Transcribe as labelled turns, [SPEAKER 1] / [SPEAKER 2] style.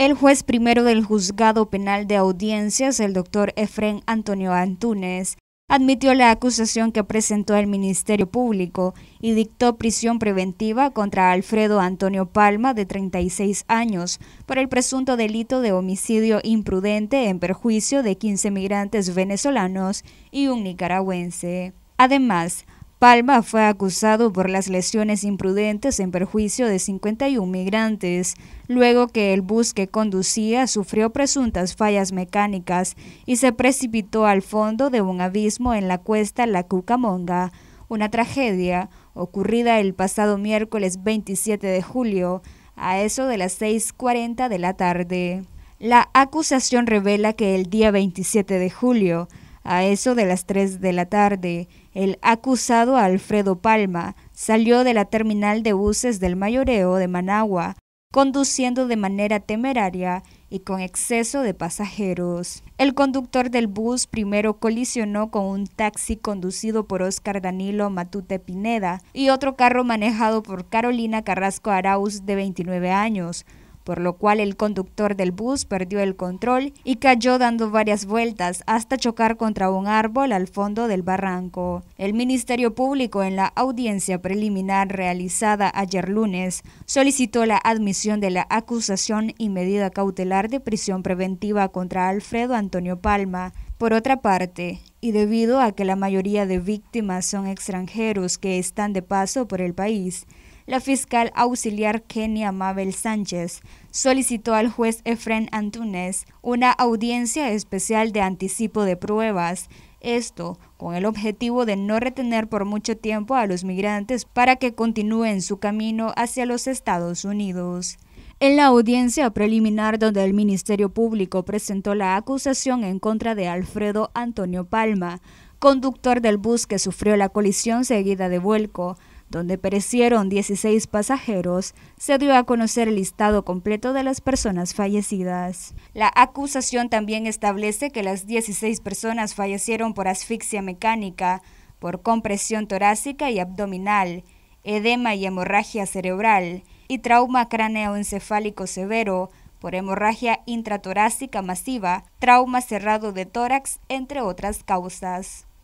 [SPEAKER 1] El juez primero del juzgado penal de audiencias, el doctor Efren Antonio Antúnez, admitió la acusación que presentó el Ministerio Público y dictó prisión preventiva contra Alfredo Antonio Palma, de 36 años, por el presunto delito de homicidio imprudente en perjuicio de 15 migrantes venezolanos y un nicaragüense. Además, Palma fue acusado por las lesiones imprudentes en perjuicio de 51 migrantes, luego que el bus que conducía sufrió presuntas fallas mecánicas y se precipitó al fondo de un abismo en la cuesta La Cucamonga, una tragedia ocurrida el pasado miércoles 27 de julio, a eso de las 6.40 de la tarde. La acusación revela que el día 27 de julio, a eso de las 3 de la tarde, el acusado Alfredo Palma salió de la terminal de buses del mayoreo de Managua, conduciendo de manera temeraria y con exceso de pasajeros. El conductor del bus primero colisionó con un taxi conducido por Oscar Danilo Matute Pineda y otro carro manejado por Carolina Carrasco Arauz, de 29 años, por lo cual el conductor del bus perdió el control y cayó dando varias vueltas hasta chocar contra un árbol al fondo del barranco. El Ministerio Público en la audiencia preliminar realizada ayer lunes solicitó la admisión de la acusación y medida cautelar de prisión preventiva contra Alfredo Antonio Palma. Por otra parte, y debido a que la mayoría de víctimas son extranjeros que están de paso por el país, la fiscal auxiliar Kenia Mabel Sánchez solicitó al juez Efren Antúnez una audiencia especial de anticipo de pruebas esto con el objetivo de no retener por mucho tiempo a los migrantes para que continúen su camino hacia los Estados Unidos. En la audiencia preliminar donde el Ministerio Público presentó la acusación en contra de Alfredo Antonio Palma, conductor del bus que sufrió la colisión seguida de vuelco, donde perecieron 16 pasajeros, se dio a conocer el listado completo de las personas fallecidas. La acusación también establece que las 16 personas fallecieron por asfixia mecánica, por compresión torácica y abdominal, edema y hemorragia cerebral, y trauma cráneoencefálico severo, por hemorragia intratorácica masiva, trauma cerrado de tórax, entre otras causas.